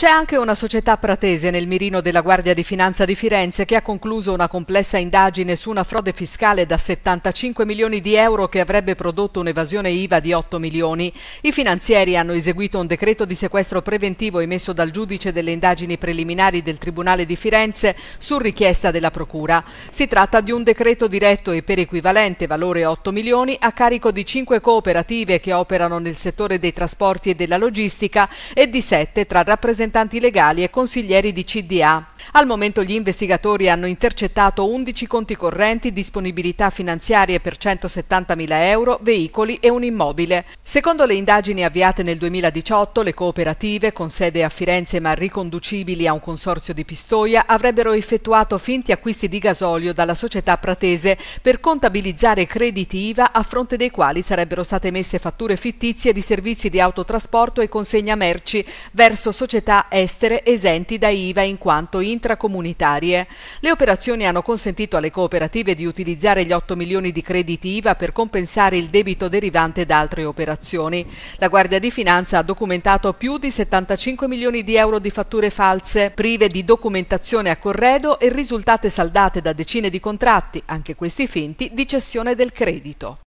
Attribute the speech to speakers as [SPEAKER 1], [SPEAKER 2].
[SPEAKER 1] C'è anche una società pratese nel mirino della Guardia di Finanza di Firenze che ha concluso una complessa indagine su una frode fiscale da 75 milioni di euro che avrebbe prodotto un'evasione IVA di 8 milioni. I finanzieri hanno eseguito un decreto di sequestro preventivo emesso dal giudice delle indagini preliminari del Tribunale di Firenze su richiesta della Procura. Si tratta di un decreto diretto e per equivalente valore 8 milioni a carico di 5 cooperative che operano nel settore dei trasporti e della logistica e di 7 tra rappresentanti rappresentanti legali e consiglieri di CDA. Al momento gli investigatori hanno intercettato 11 conti correnti, disponibilità finanziarie per 170.000 euro, veicoli e un immobile. Secondo le indagini avviate nel 2018, le cooperative, con sede a Firenze ma riconducibili a un consorzio di Pistoia, avrebbero effettuato finti acquisti di gasolio dalla società pratese per contabilizzare crediti IVA a fronte dei quali sarebbero state emesse fatture fittizie di servizi di autotrasporto e consegna merci verso società estere esenti da IVA in quanto in intracomunitarie. Le operazioni hanno consentito alle cooperative di utilizzare gli 8 milioni di crediti IVA per compensare il debito derivante da altre operazioni. La Guardia di Finanza ha documentato più di 75 milioni di euro di fatture false, prive di documentazione a corredo e risultate saldate da decine di contratti, anche questi finti, di cessione del credito.